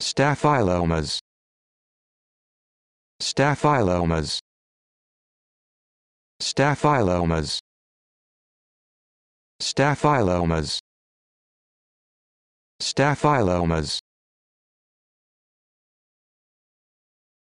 Staphylomas Staphylomas Staphylomas Staphylomas Staphylomas